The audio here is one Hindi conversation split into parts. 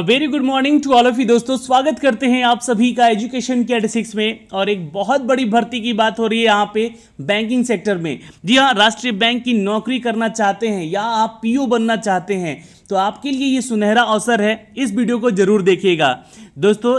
very good morning to all of you दोस्तों स्वागत करते हैं आप सभी का एजुकेशन के सिक्स में और एक बहुत बड़ी भर्ती की बात हो रही है यहाँ पे बैंकिंग सेक्टर में जी हाँ राष्ट्रीय बैंक की नौकरी करना चाहते हैं या आप पीओ बनना चाहते हैं तो आपके लिए ये सुनहरा अवसर है इस वीडियो को जरूर देखिएगा दोस्तों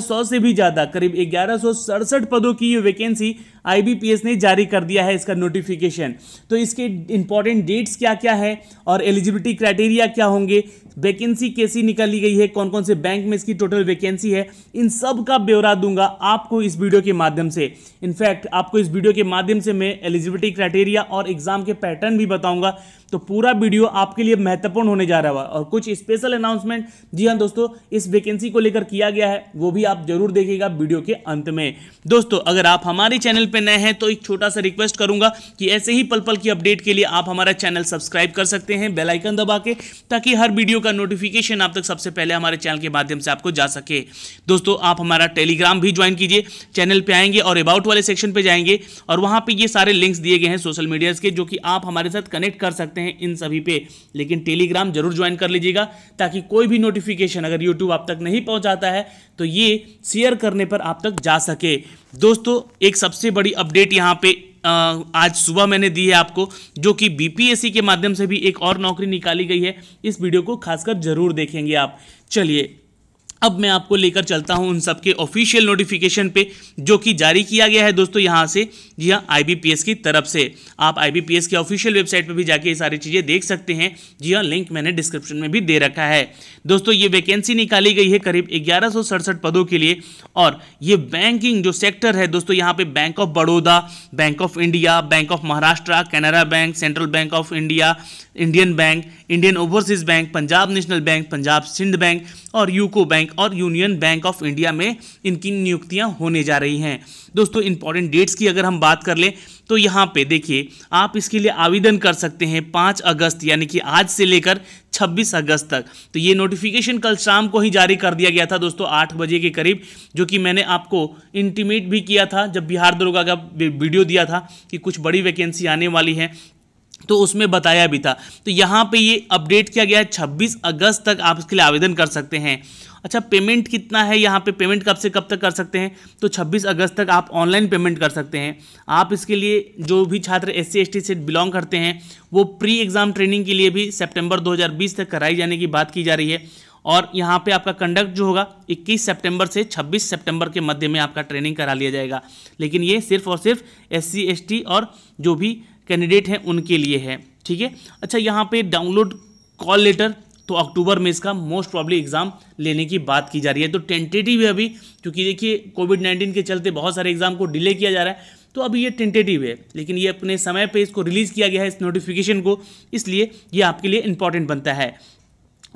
सौ से भी ज़्यादा करीब ग्यारह पदों की ये वैकेंसी आईबीपीएस ने जारी कर दिया है इसका नोटिफिकेशन तो इसके इंपॉर्टेंट डेट्स क्या क्या है और एलिजिबिलिटी क्राइटेरिया क्या होंगे वैकेंसी कैसी निकाली गई है कौन कौन से बैंक में इसकी टोटल वैकेंसी है इन सब का ब्यौरा दूंगा आपको इस वीडियो के माध्यम से इनफैक्ट आपको इस वीडियो के माध्यम से मैं एलिजिबिलिटी क्राइटेरिया और एग्जाम के पैटर्न भी बताऊंगा तो पूरा वीडियो आपके लिए महत्वपूर्ण होने जा रहा है और कुछ स्पेशल अनाउंसमेंट जी हाँ दोस्तों इस वैकेंसी को लेकर किया गया है वो भी आप जरूर देखिएगा वीडियो के अंत में दोस्तों अगर आप हमारे चैनल पर नए हैं तो एक छोटा सा रिक्वेस्ट करूंगा कि ऐसे ही पल पल की अपडेट के लिए आप हमारा चैनल सब्सक्राइब कर सकते हैं बेलाइकन दबा के ताकि हर वीडियो का नोटिफिकेशन आप तक सबसे पहले हमारे चैनल के माध्यम से आपको जा सके दोस्तों आप हमारा टेलीग्राम भी ज्वाइन कीजिए चैनल पर आएंगे और अबाउट वाले सेक्शन पे जाएंगे और वहां पर ये सारे लिंक्स दिए गए हैं सोशल मीडिया के जो कि आप हमारे साथ कनेक्ट कर सकते हैं हैं इन सभी पे लेकिन टेलीग्राम जरूर ज्वाइन कर लीजिएगा ताकि कोई भी नोटिफिकेशन अगर यूट्यूब आप तक नहीं पहुंचाता है तो ये शेयर करने पर आप तक जा सके दोस्तों एक सबसे बड़ी अपडेट यहाँ पे आज सुबह मैंने दी है आपको जो कि बीपीएससी के माध्यम से भी एक और नौकरी निकाली गई है इस वीडियो को खासकर जरूर देखेंगे आप चलिए अब मैं आपको लेकर चलता हूं उन सबके ऑफिशियल नोटिफिकेशन पे जो कि जारी किया गया है दोस्तों यहां से यह आईबीपीएस की तरफ से आप आईबीपीएस के ऑफिशियल वेबसाइट पर भी जाके ये सारी चीज़ें देख सकते हैं जी हाँ लिंक मैंने डिस्क्रिप्शन में भी दे रखा है दोस्तों ये वैकेंसी निकाली गई है करीब ग्यारह पदों के लिए और ये बैंकिंग जो सेक्टर है दोस्तों यहाँ पे bank of Baroda bank of India bank of Maharashtra Canara bank central bank of India Indian bank Indian overseas bank Punjab national bank Punjab Sindh bank और यूको बैंक और यूनियन बैंक ऑफ इंडिया में इनकी नियुक्तियां होने जा रही हैं दोस्तों इंपॉर्टेंट डेट्स की अगर हम बात कर लें तो यहाँ पे देखिए आप इसके लिए आवेदन कर सकते हैं पाँच अगस्त यानी कि आज से लेकर छब्बीस अगस्त तक तो ये नोटिफिकेशन कल शाम को ही जारी कर दिया गया था दोस्तों आठ बजे के करीब जो कि मैंने आपको इंटीमेट भी किया था जब बिहार दरोगा का वीडियो दिया था कि कुछ बड़ी वैकेंसी आने वाली है तो उसमें बताया भी था तो यहाँ पे ये अपडेट किया गया है 26 अगस्त तक आप इसके लिए आवेदन कर सकते हैं अच्छा पेमेंट कितना है यहाँ पे पेमेंट कब से कब तक कर सकते हैं तो 26 अगस्त तक आप ऑनलाइन पेमेंट कर सकते हैं आप इसके लिए जो भी छात्र एस सी से बिलोंग करते हैं वो प्री एग्ज़ाम ट्रेनिंग के लिए भी सितंबर 2020 तक कराई जाने की बात की जा रही है और यहाँ पे आपका कंडक्ट जो होगा 21 सितंबर से 26 सितंबर के मध्य में आपका ट्रेनिंग करा लिया जाएगा लेकिन ये सिर्फ और सिर्फ एस सी और जो भी कैंडिडेट हैं उनके लिए है ठीक है अच्छा यहाँ पे डाउनलोड कॉल लेटर तो अक्टूबर में इसका मोस्ट प्रॉब्ली एग्ज़ाम लेने की बात की जा रही है तो टेंटेटिव है अभी क्योंकि देखिए कोविड नाइन्टीन के चलते बहुत सारे एग्ज़ाम को डिले किया जा रहा है तो अभी ये टेंटेटिव है लेकिन ये अपने समय पे इसको रिलीज़ किया गया है इस नोटिफिकेशन को इसलिए ये आपके लिए इंपॉर्टेंट बनता है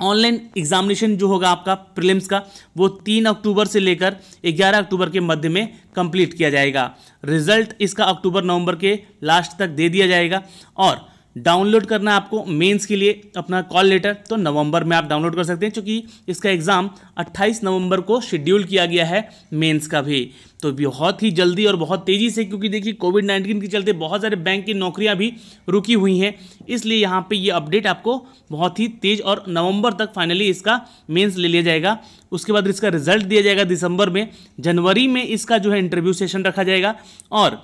ऑनलाइन एग्जामिनेशन जो होगा आपका प्रीलिम्स का वो तीन अक्टूबर से लेकर ग्यारह अक्टूबर के मध्य में कंप्लीट किया जाएगा रिजल्ट इसका अक्टूबर नवंबर के लास्ट तक दे दिया जाएगा और डाउनलोड करना आपको मेंस के लिए अपना कॉल लेटर तो नवंबर में आप डाउनलोड कर सकते हैं क्योंकि इसका एग्ज़ाम 28 नवंबर को शेड्यूल किया गया है मेंस का भी तो बहुत ही जल्दी और बहुत तेज़ी से क्योंकि देखिए कोविड नाइन्टीन के चलते बहुत सारे बैंक की नौकरियां भी रुकी हुई हैं इसलिए यहाँ पे ये अपडेट आपको बहुत ही तेज़ और नवम्बर तक फाइनली इसका मेन्स ले लिया जाएगा उसके बाद इसका रिजल्ट दिया जाएगा दिसंबर में जनवरी में इसका जो है इंटरव्यू सेशन रखा जाएगा और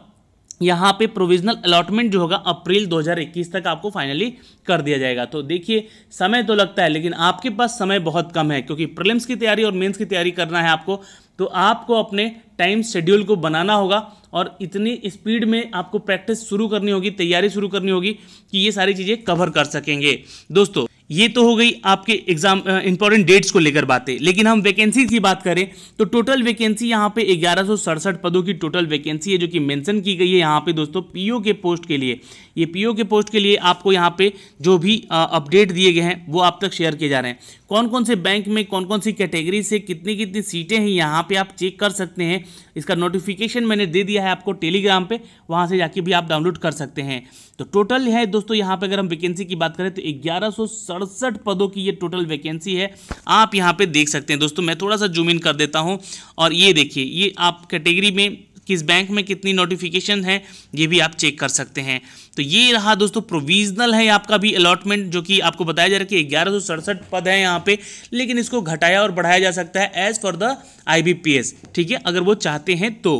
यहाँ पे प्रोविजनल अलॉटमेंट जो होगा अप्रैल 2021 तक आपको फाइनली कर दिया जाएगा तो देखिए समय तो लगता है लेकिन आपके पास समय बहुत कम है क्योंकि प्रिलिम्स की तैयारी और मेंस की तैयारी करना है आपको तो आपको अपने टाइम शेड्यूल को बनाना होगा और इतनी स्पीड में आपको प्रैक्टिस शुरू करनी होगी तैयारी शुरू करनी होगी कि ये सारी चीज़ें कवर कर सकेंगे दोस्तों ये तो हो गई आपके एग्जाम इंपॉर्टेंट डेट्स को लेकर बातें लेकिन हम वैकेंसी की बात करें तो टोटल वैकेंसी यहाँ पे ग्यारह पदों की टोटल वैकेंसी है जो कि मेंशन की गई है यहाँ पे दोस्तों पीओ के पोस्ट के लिए ये पीओ के पोस्ट के लिए आपको यहाँ पे जो भी अपडेट दिए गए हैं वो आप तक शेयर किए जा रहे हैं कौन कौन से बैंक में कौन कौन सी कैटेगरी से कितनी कितनी सीटें हैं यहाँ पे आप चेक कर सकते हैं इसका नोटिफिकेशन मैंने दे दिया है आपको टेलीग्राम पे वहाँ से जाके भी आप डाउनलोड कर सकते हैं तो टोटल है दोस्तों यहाँ पे अगर हम वैकेंसी की बात करें तो ग्यारह पदों की ये टोटल वैकेंसी है आप यहाँ पे देख सकते हैं दोस्तों मैं थोड़ा सा जूम इन कर देता हूँ और ये देखिए ये आप कैटेगरी में किस बैंक में कितनी नोटिफिकेशन है ये भी आप चेक कर सकते हैं तो ये रहा दोस्तों प्रोविजनल है आपका भी अलॉटमेंट जो कि आपको बताया जा रहा है कि ग्यारह पद है यहाँ पे लेकिन इसको घटाया और बढ़ाया जा सकता है एज फॉर द आई ठीक है अगर वो चाहते हैं तो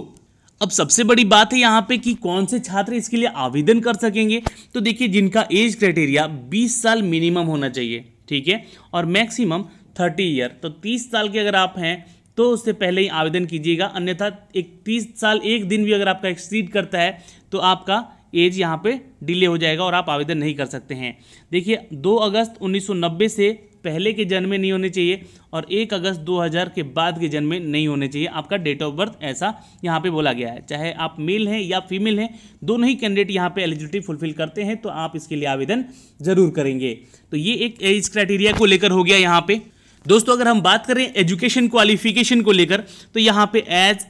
अब सबसे बड़ी बात है यहाँ पे कि कौन से छात्र इसके लिए आवेदन कर सकेंगे तो देखिए जिनका एज क्राइटेरिया 20 साल मिनिमम होना चाहिए ठीक है और मैक्सिमम 30 ईयर तो 30 साल के अगर आप हैं तो उससे पहले ही आवेदन कीजिएगा अन्यथा एक तीस साल एक दिन भी अगर आपका एक्सीड करता है तो आपका एज यहाँ पे डिले हो जाएगा और आप आवेदन नहीं कर सकते हैं देखिए 2 अगस्त 1990 से पहले के जन्मे नहीं होने चाहिए और 1 अगस्त 2000 के बाद के जन्मे नहीं होने चाहिए आपका डेट ऑफ बर्थ ऐसा यहाँ पे बोला गया है चाहे आप मेल हैं या फीमेल हैं दोनों ही कैंडिडेट यहाँ पे एलिजिबिलिटी फुलफिल करते हैं तो आप इसके लिए आवेदन ज़रूर करेंगे तो ये एक एज क्राइटेरिया को लेकर हो गया यहाँ पर दोस्तों अगर हम बात करें एजुकेशन क्वालिफिकेशन को लेकर तो यहाँ पे age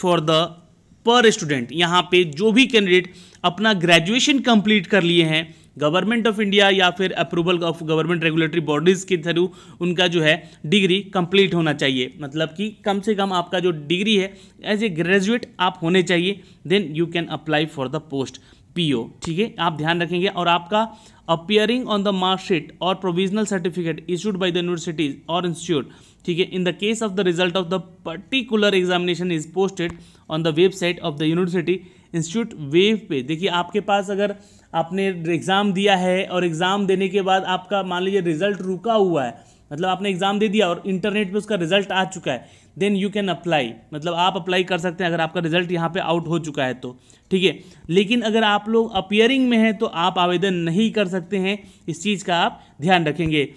for the per student यहाँ पे जो भी कैंडिडेट अपना ग्रेजुएशन कंप्लीट कर लिए हैं गवर्नमेंट ऑफ इंडिया या फिर approval of government regulatory bodies के थ्रू उनका जो है डिग्री कंप्लीट होना चाहिए मतलब कि कम से कम आपका जो डिग्री है एज ए ग्रेजुएट आप होने चाहिए then you can apply for the post PO ठीक है आप ध्यान रखेंगे और आपका अपियरिंग ऑन द मार्कशीट और provisional certificate issued by the universities और इंस्टीट्यूट ठीक है in the case of the result of the particular examination is posted on the website of the university institute web पे देखिए आपके पास अगर आपने एग्ज़ाम दिया है और एग्ज़ाम देने के बाद आपका मान लीजिए रिजल्ट रुका हुआ है मतलब आपने एग्ज़ाम दे दिया और इंटरनेट पे उसका रिजल्ट आ चुका है देन यू कैन अप्लाई मतलब आप अप्लाई कर सकते हैं अगर आपका रिजल्ट यहाँ पे आउट हो चुका है तो ठीक है लेकिन अगर आप लोग अपियरिंग में हैं तो आप आवेदन नहीं कर सकते हैं इस चीज़ का आप ध्यान रखेंगे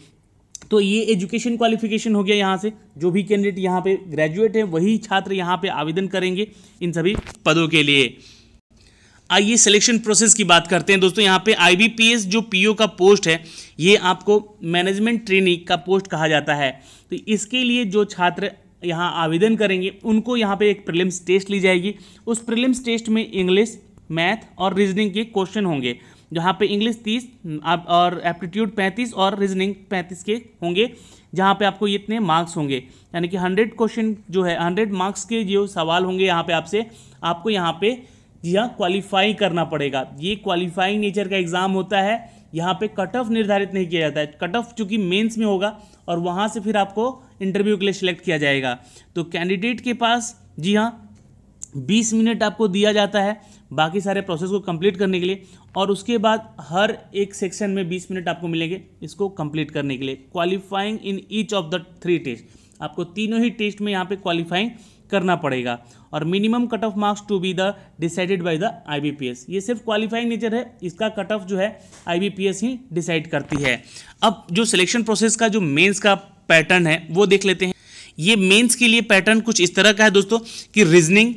तो ये एजुकेशन क्वालिफिकेशन हो गया यहाँ से जो भी कैंडिडेट यहाँ पे ग्रेजुएट है वही छात्र यहाँ पे आवेदन करेंगे इन सभी पदों के लिए आइए सिलेक्शन प्रोसेस की बात करते हैं दोस्तों यहाँ पे आईबीपीएस जो पीओ का पोस्ट है ये आपको मैनेजमेंट ट्रेनिंग का पोस्ट कहा जाता है तो इसके लिए जो छात्र यहाँ आवेदन करेंगे उनको यहाँ पे एक प्रिलिम्स टेस्ट ली जाएगी उस प्रिलिम्स टेस्ट में इंग्लिश मैथ और रीजनिंग के क्वेश्चन होंगे जहाँ पे इंग्लिश तीस और एप्टीट्यूड पैंतीस और रीजनिंग पैंतीस के होंगे जहाँ पे आपको इतने मार्क्स होंगे यानी कि हंड्रेड क्वेश्चन जो है हंड्रेड मार्क्स के जो सवाल होंगे यहाँ पे आपसे आपको यहाँ पे जी हाँ क्वालिफाई करना पड़ेगा ये क्वालिफाइंग नेचर का एग्ज़ाम होता है यहाँ पे कट ऑफ निर्धारित नहीं किया जाता है कट ऑफ चूँकि मेंस में होगा और वहाँ से फिर आपको इंटरव्यू के लिए सिलेक्ट किया जाएगा तो कैंडिडेट के पास जी हाँ बीस मिनट आपको दिया जाता है बाकी सारे प्रोसेस को कंप्लीट करने के लिए और उसके बाद हर एक सेक्शन में बीस मिनट आपको मिलेंगे इसको कंप्लीट करने के लिए qualifying in each of the three test आपको तीनों ही टेस्ट में यहाँ पे क्वालिफाइंग करना पड़ेगा और minimum cut off marks to be the decided by the IBPS ये सिर्फ क्वालिफाइंग नेचर है इसका कट ऑफ जो है आईबीपीएस ही डिसाइड करती है अब जो सिलेक्शन प्रोसेस का जो मेंस का पैटर्न है वो देख लेते हैं ये मेंस के लिए पैटर्न कुछ इस तरह का है दोस्तों कि रीजनिंग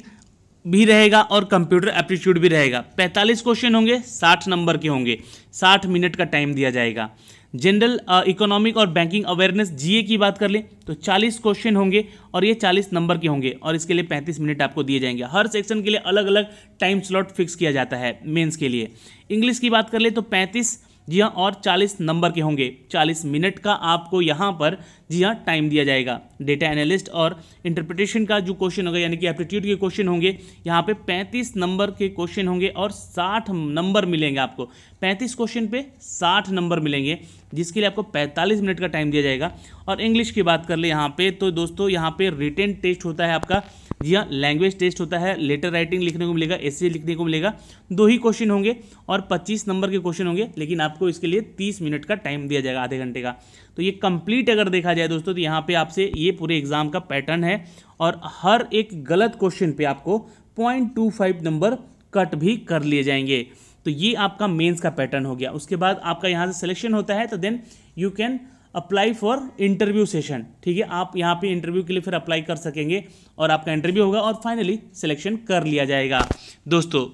भी रहेगा और कंप्यूटर एप्टीट्यूड भी रहेगा पैंतालीस क्वेश्चन होंगे साठ नंबर के होंगे साठ मिनट का टाइम दिया जाएगा जनरल इकोनॉमिक और बैंकिंग अवेयरनेस जीए की बात कर लें तो 40 क्वेश्चन होंगे और ये 40 नंबर के होंगे और इसके लिए 35 मिनट आपको दिए जाएंगे हर सेक्शन के लिए अलग अलग टाइम स्लॉट फिक्स किया जाता है मेंस के लिए इंग्लिश की बात कर ले तो 35 जी हाँ और 40 नंबर के होंगे 40 मिनट का आपको यहाँ पर जी हाँ टाइम दिया जाएगा डेटा एनालिस्ट और इंटरप्रिटेशन का जो क्वेश्चन होगा यानी कि एप्टीट्यूड के क्वेश्चन होंगे यहाँ पे 35 नंबर के क्वेश्चन होंगे और 60 नंबर मिलेंगे आपको 35 क्वेश्चन पे 60 नंबर मिलेंगे जिसके लिए आपको 45 मिनट का टाइम दिया जाएगा और इंग्लिश की बात कर ले यहाँ पर तो दोस्तों यहाँ पर रिटर्न टेस्ट होता है आपका जी हाँ लैंग्वेज टेस्ट होता है लेटर राइटिंग लिखने को मिलेगा एस लिखने को मिलेगा दो ही क्वेश्चन होंगे और 25 नंबर के क्वेश्चन होंगे लेकिन आपको इसके लिए 30 मिनट का टाइम दिया जाएगा आधे घंटे का तो ये कंप्लीट अगर देखा जाए दोस्तों तो यहाँ पे आपसे ये पूरे एग्जाम का पैटर्न है और हर एक गलत क्वेश्चन पे आपको पॉइंट नंबर कट भी कर लिए जाएंगे तो ये आपका मेन्स का पैटर्न हो गया उसके बाद आपका यहाँ से सिलेक्शन होता है तो then you can apply for interview session ठीक है आप यहाँ पे इंटरव्यू के लिए फिर अप्लाई कर सकेंगे और आपका इंटरव्यू होगा और फाइनली सिलेक्शन कर लिया जाएगा दोस्तों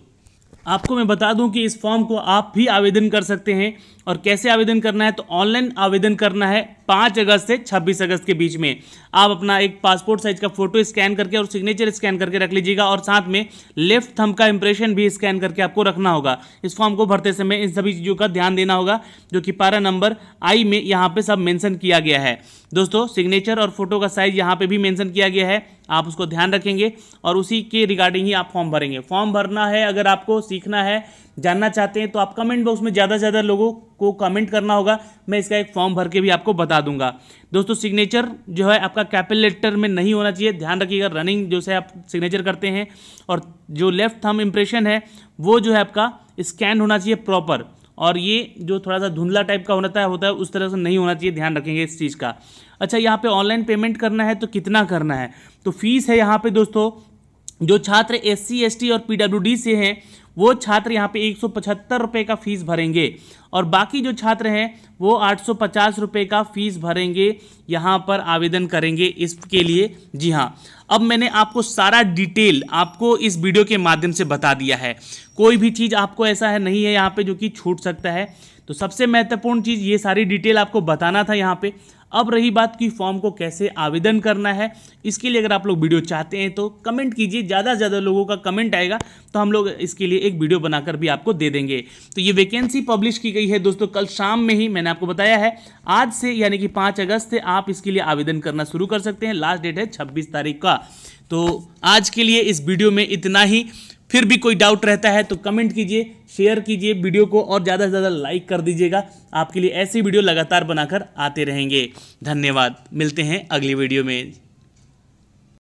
आपको मैं बता दूं कि इस फॉर्म को आप भी आवेदन कर सकते हैं और कैसे आवेदन करना है तो ऑनलाइन आवेदन करना है पाँच अगस्त से छब्बीस अगस्त के बीच में आप अपना एक पासपोर्ट साइज का फोटो स्कैन करके और सिग्नेचर स्कैन करके रख लीजिएगा और साथ में लेफ्ट थंब का इंप्रेशन भी स्कैन करके आपको रखना होगा इस फॉर्म को भरते समय इन सभी चीज़ों का ध्यान देना होगा जो कि पारा नंबर आई में यहाँ पर सब मैंसन किया गया है दोस्तों सिग्नेचर और फोटो का साइज यहाँ पर भी मैंसन किया गया है आप उसको ध्यान रखेंगे और उसी के रिगार्डिंग ही आप फॉर्म भरेंगे फॉर्म भरना है अगर आपको सीखना है जानना चाहते हैं तो आप कमेंट बॉक्स में ज़्यादा से ज़्यादा लोगों को कमेंट करना होगा मैं इसका एक फॉर्म भर के भी आपको बता दूंगा दोस्तों सिग्नेचर जो है आपका कैपिलेटर लेटर में नहीं होना चाहिए ध्यान रखिएगा रनिंग जो है आप सिग्नेचर करते हैं और जो लेफ्ट थम इम्प्रेशन है वो जो है आपका स्कैन होना चाहिए प्रॉपर और ये जो थोड़ा सा धुंधला टाइप का होता है होता है उस तरह से नहीं होना चाहिए ध्यान रखेंगे इस चीज़ का अच्छा यहाँ पे ऑनलाइन पेमेंट करना है तो कितना करना है तो फीस है यहाँ पे दोस्तों जो छात्र एस सी और डी से हैं वो छात्र यहाँ पे एक रुपये का फीस भरेंगे और बाकी जो छात्र हैं वो आठ रुपये का फीस भरेंगे यहाँ पर आवेदन करेंगे इसके लिए जी हाँ अब मैंने आपको सारा डिटेल आपको इस वीडियो के माध्यम से बता दिया है कोई भी चीज़ आपको ऐसा है नहीं है यहाँ पे जो कि छूट सकता है तो सबसे महत्वपूर्ण चीज़ ये सारी डिटेल आपको बताना था यहाँ पर अब रही बात की फॉर्म को कैसे आवेदन करना है इसके लिए अगर आप लोग वीडियो चाहते हैं तो कमेंट कीजिए ज़्यादा से ज़्यादा लोगों का कमेंट आएगा तो हम लोग इसके लिए एक वीडियो बनाकर भी आपको दे देंगे तो ये वैकेंसी पब्लिश की गई है दोस्तों कल शाम में ही मैंने आपको बताया है आज से यानी कि पाँच अगस्त से आप इसके लिए आवेदन करना शुरू कर सकते हैं लास्ट डेट है छब्बीस तारीख का तो आज के लिए इस वीडियो में इतना ही फिर भी कोई डाउट रहता है तो कमेंट कीजिए शेयर कीजिए वीडियो को और ज़्यादा से ज़्यादा लाइक कर दीजिएगा आपके लिए ऐसी वीडियो लगातार बनाकर आते रहेंगे धन्यवाद मिलते हैं अगली वीडियो में